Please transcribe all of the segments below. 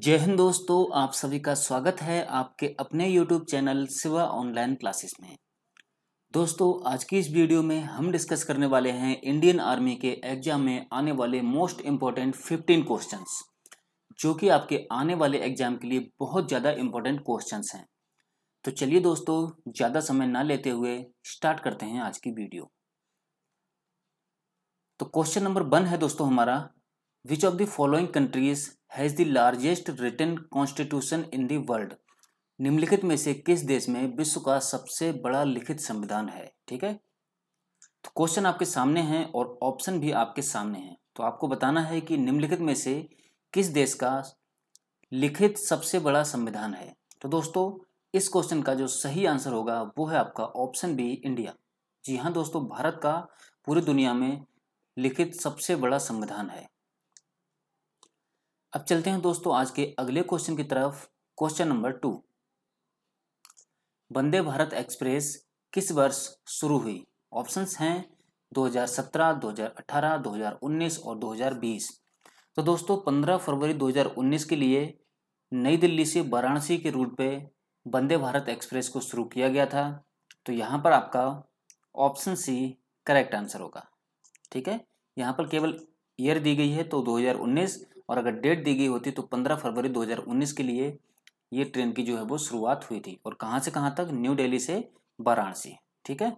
जय हिंद दोस्तों आप सभी का स्वागत है आपके अपने YouTube चैनल सिवा ऑनलाइन क्लासेस में दोस्तों आज की इस वीडियो में हम डिस्कस करने वाले हैं इंडियन आर्मी के एग्जाम में आने वाले मोस्ट इम्पोर्टेंट 15 क्वेश्चंस जो कि आपके आने वाले एग्जाम के लिए बहुत ज़्यादा इम्पोर्टेंट क्वेश्चंस हैं तो चलिए दोस्तों ज़्यादा समय ना लेते हुए स्टार्ट करते हैं आज की वीडियो तो क्वेश्चन नंबर वन है दोस्तों हमारा which of the following countries has the largest written constitution in world world निम्नलिखित में से किस देश में विश्व का सबसे बड़ा लिखित संविधान है ठीक है तो क्वेश्चन आपके सामने हैं और ऑप्शन भी आपके सामने हैं तो आपको बताना है कि निम्नलिखित में से किस देश का लिखित सबसे बड़ा संविधान है तो दोस्तों इस क्वेश्चन का जो सही आंसर होगा वो है आपका ऑप्शन बी इंडिया जी हाँ दोस्तों भारत का पूरी दुनिया में लिखित सबसे बड़ा संविधान है अब चलते हैं दोस्तों आज के अगले क्वेश्चन की तरफ question number two Vande Bharat express किस वर्ष शुरू हुई ऑप्शंस हैं 2017, 2018, 2019 और 2020। तो दोस्तों 15 फरवरी 2019 के लिए नई दिल्ली से वाराणसी के रूट पे वंदे भारत एक्सप्रेस को शुरू किया गया था तो यहाँ पर आपका ऑप्शन सी करेक्ट आंसर होगा ठीक है यहाँ पर केवल ईयर दी गई है तो 2019 और अगर डेट दी गई होती तो पंद्रह फरवरी 2019 के लिए ये ट्रेन की जो है वो शुरुआत हुई थी और कहाँ से कहाँ तक न्यू दिल्ली से वाराणसी ठीक है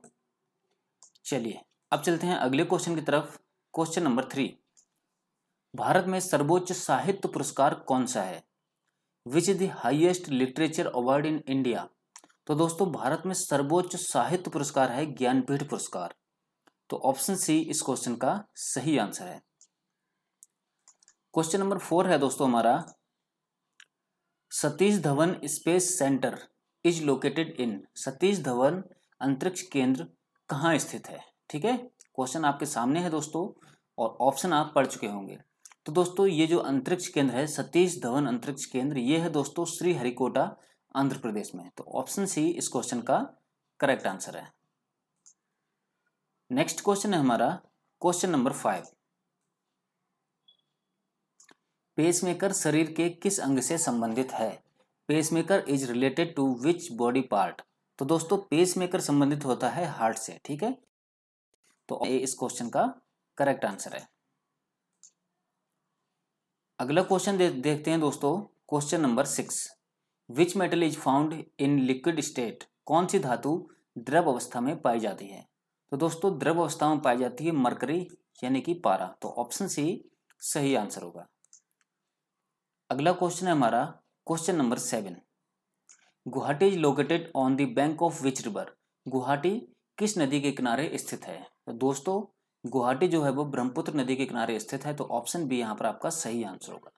चलिए अब चलते हैं अगले क्वेश्चन की तरफ क्वेश्चन नंबर थ्री भारत में सर्वोच्च साहित्य पुरस्कार कौन सा है which is the highest literature award in India तो दोस्तों भारत में सर्वोच्च साहित्य पुरस्कार है ज्ञानपीठ पुरस्कार तो ऑप्शन सी इस क्वेश्चन का सही आंसर है क्वेश्चन नंबर फोर है दोस्तों हमारा Satish Dhawan space centre is located in Satish Dhawan अंतरिक्ष केंद्र कहाँ स्थित है ठीक है क्वेश्चन आपके सामने है दोस्तों और ऑप्शन आप पढ़ चुके होंगे तो दोस्तों ये जो अंतरिक्ष केंद्र है सतीश धवन अंतरिक्ष केंद्र ये है दोस्तों श्री हरिकोटा आंध्र प्रदेश में तो ऑप्शन सी इस क्वेश्चन का करेक्ट आंसर है नेक्स्ट क्वेश्चन है हमारा क्वेश्चन नंबर फाइव पेसमेकर शरीर के किस अंग से संबंधित है pacemaker is related to which body part तो दोस्तों पेसमेकर संबंधित होता है हार्ट से ठीक है तो ये इस क्वेश्चन का करेक्ट आंसर है अगला क्वेश्चन दे, देखते हैं दोस्तों question number six which metal is found in liquid state कौन सी धातु द्रव अवस्था में पाई जाती है तो दोस्तों द्रव अवस्था में पाई जाती है मरकरी यानी कि पारा तो ऑप्शन सी सही आंसर होगा अगला क्वेश्चन है हमारा question number seven Guwahati is located on the bank of which river Guwahati किस नदी के किनारे स्थित है तो दोस्तों गुवाहाटी जो है वो ब्रह्मपुत्र नदी के किनारे स्थित है तो ऑप्शन बी यहाँ पर आपका सही आंसर होगा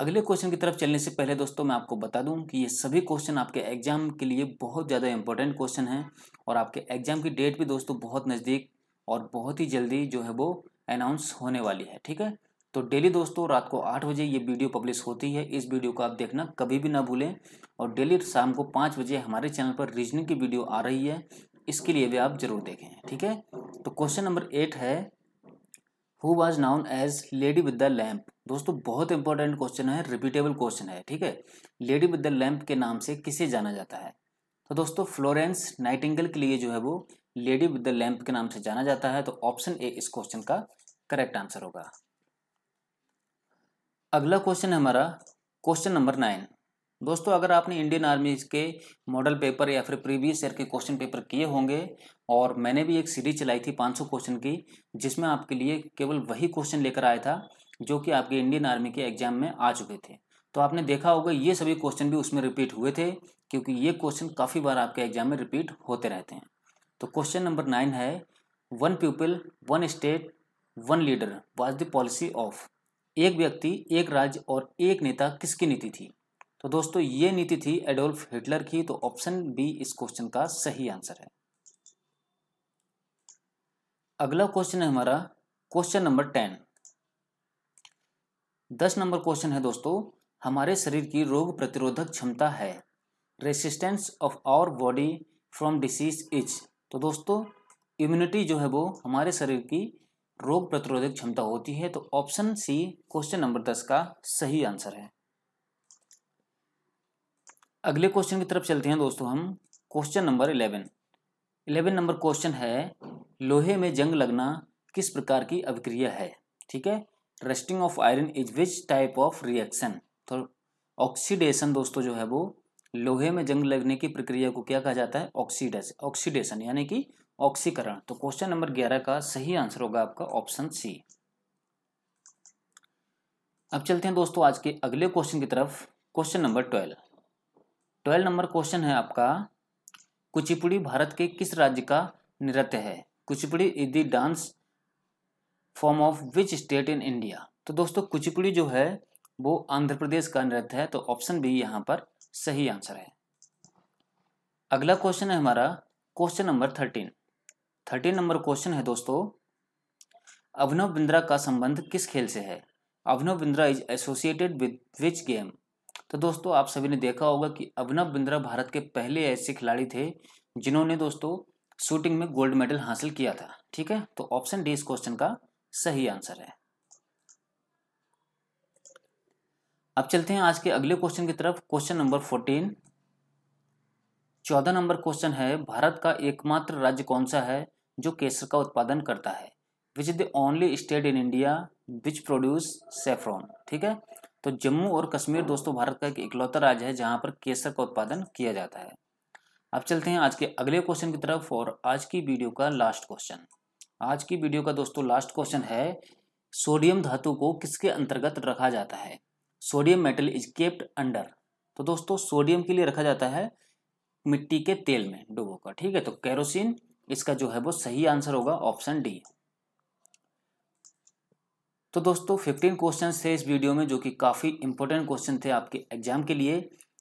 अगले क्वेश्चन की तरफ चलने से पहले दोस्तों मैं आपको बता दूं कि ये सभी क्वेश्चन आपके एग्जाम के लिए बहुत ज़्यादा इंपॉर्टेंट क्वेश्चन हैं और आपके एग्जाम की डेट भी दोस्तों बहुत नज़दीक और बहुत ही जल्दी जो है वो अनाउंस होने वाली है ठीक है तो डेली दोस्तों रात को आठ बजे ये वीडियो पब्लिश होती है इस वीडियो को आप देखना कभी भी ना भूलें और डेली शाम को पाँच बजे हमारे चैनल पर रीजनिंग की वीडियो आ रही है इसके लिए भी आप जरूर देखें ठीक है तो क्वेश्चन नंबर एट है who was known as lady with the lamp दोस्तों बहुत इंपॉर्टेंट क्वेश्चन है रिपीटेबल क्वेश्चन है ठीक है लेडी विद द लैम्प के नाम से किसे जाना जाता है तो दोस्तों फ्लोरेंस नाइटिंगल के लिए जो है वो लेडी विद द लैम्प के नाम से जाना जाता है तो ऑप्शन ए इस क्वेश्चन का करेक्ट आंसर होगा अगला क्वेश्चन है हमारा क्वेश्चन नंबर नाइन दोस्तों अगर आपने इंडियन आर्मी के मॉडल पेपर या फिर प्रीवियस ईयर के क्वेश्चन पेपर किए होंगे और मैंने भी एक सीरीज चलाई थी 500 क्वेश्चन की जिसमें आपके लिए केवल वही क्वेश्चन लेकर आया था जो कि आपके इंडियन आर्मी के एग्जाम में आ चुके थे तो आपने देखा होगा ये सभी क्वेश्चन भी उसमें रिपीट हुए थे क्योंकि ये क्वेश्चन काफ़ी बार आपके एग्जाम में रिपीट होते रहते हैं तो क्वेश्चन नंबर नाइन है one people one state one leader was the policy of एक व्यक्ति एक राज्य और एक नेता किसकी नीति थी तो दोस्तों ये नीति थी एडोल्फ हिटलर की तो ऑप्शन बी इस क्वेश्चन का सही आंसर है अगला क्वेश्चन है हमारा क्वेश्चन नंबर टेन दस नंबर क्वेश्चन है दोस्तों हमारे शरीर की रोग प्रतिरोधक क्षमता है resistance of our body from disease is तो दोस्तों इम्यूनिटी जो है वो हमारे शरीर की रोग प्रतिरोधक क्षमता होती है तो ऑप्शन सी क्वेश्चन नंबर दस का सही आंसर है अगले क्वेश्चन की तरफ चलते हैं दोस्तों हम question number eleven eleven number question है लोहे में जंग लगना किस प्रकार की अभिक्रिया है ठीक है rusting of iron is which type of reaction तो ऑक्सीडेशन दोस्तों जो है वो लोहे में जंग लगने की प्रक्रिया को क्या कहा जाता है ऑक्सीडेशन ऑक्सीडेशन यानी कि ऑक्सीकरण तो क्वेश्चन नंबर ग्यारह का सही आंसर होगा आपका ऑप्शन सी अब चलते हैं दोस्तों आज के अगले क्वेश्चन की तरफ question number twelve twelve number question है आपका कुचिपुड़ी भारत के किस राज्य का नृत्य है Kuchipudi is the dance form of which state in India तो दोस्तों कुचिपुड़ी जो है वो आंध्र प्रदेश का नृत्य है तो ऑप्शन बी यहाँ पर सही आंसर है अगला क्वेश्चन है हमारा question number thirteen thirteen number question है दोस्तों अभिनव बिंद्रा का संबंध किस खेल से है Abhinav Bindra is associated with which game तो दोस्तों आप सभी ने देखा होगा कि अभिनव बिंद्रा भारत के पहले ऐसे खिलाड़ी थे जिन्होंने दोस्तों शूटिंग में गोल्ड मेडल हासिल किया था ठीक है तो ऑप्शन डी इस क्वेश्चन का सही आंसर है अब चलते हैं आज के अगले क्वेश्चन की तरफ क्वेश्चन नंबर फोर्टीन चौदह नंबर क्वेश्चन है भारत का एकमात्र राज्य कौन सा है जो केसर का उत्पादन करता है which is the only state in India which produce saffron ठीक है तो जम्मू और कश्मीर दोस्तों भारत का एक इकलौता राज्य है जहां पर केसर का उत्पादन किया जाता है अब चलते हैं आज के अगले क्वेश्चन की तरफ और आज की वीडियो का लास्ट क्वेश्चन आज की वीडियो का दोस्तों लास्ट क्वेश्चन है सोडियम धातु को किसके अंतर्गत रखा जाता है sodium metal is kept under तो दोस्तों सोडियम के लिए रखा जाता है मिट्टी के तेल में का ठीक है तो केरोसिन इसका जो है वो सही आंसर होगा ऑप्शन डी तो दोस्तों 15 क्वेश्चन थे इस वीडियो में जो कि काफ़ी इंपॉर्टेंट क्वेश्चन थे आपके एग्जाम के लिए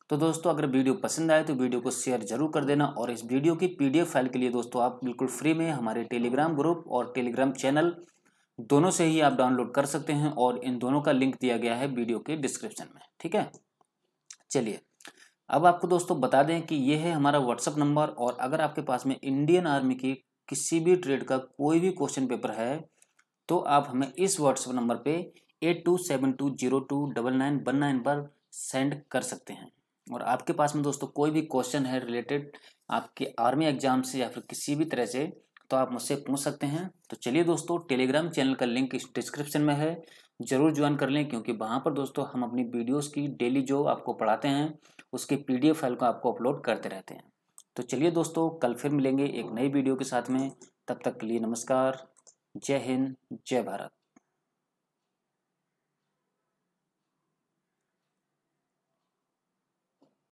तो दोस्तों अगर वीडियो पसंद आए तो वीडियो को शेयर जरूर कर देना और इस वीडियो की पीडीएफ फाइल के लिए दोस्तों आप बिल्कुल फ्री में हमारे टेलीग्राम ग्रुप और टेलीग्राम चैनल दोनों से ही आप डाउनलोड कर सकते हैं और इन दोनों का लिंक दिया गया है वीडियो के डिस्क्रिप्शन में ठीक है चलिए अब आपको दोस्तों बता दें कि ये है हमारा व्हाट्सअप नंबर और अगर आपके पास में इंडियन आर्मी की किसी भी ट्रेड का कोई भी क्वेश्चन पेपर है तो आप हमें इस व्हाट्सअप नंबर पे eight two seven two zero two double nine one nine पर सेंड कर सकते हैं और आपके पास में दोस्तों कोई भी क्वेश्चन है रिलेटेड आपके आर्मी एग्जाम से या फिर किसी भी तरह से तो आप मुझसे पूछ सकते हैं तो चलिए दोस्तों टेलीग्राम चैनल का लिंक इस डिस्क्रिप्शन में है ज़रूर ज्वाइन कर लें क्योंकि वहाँ पर दोस्तों हम अपनी वीडियोस की डेली जो आपको पढ़ाते हैं उसके पीडीएफ फाइल को आपको अपलोड करते रहते हैं तो चलिए दोस्तों कल फिर मिलेंगे एक नई वीडियो के साथ में तब तक के लिए नमस्कार जय हिंद जय भारत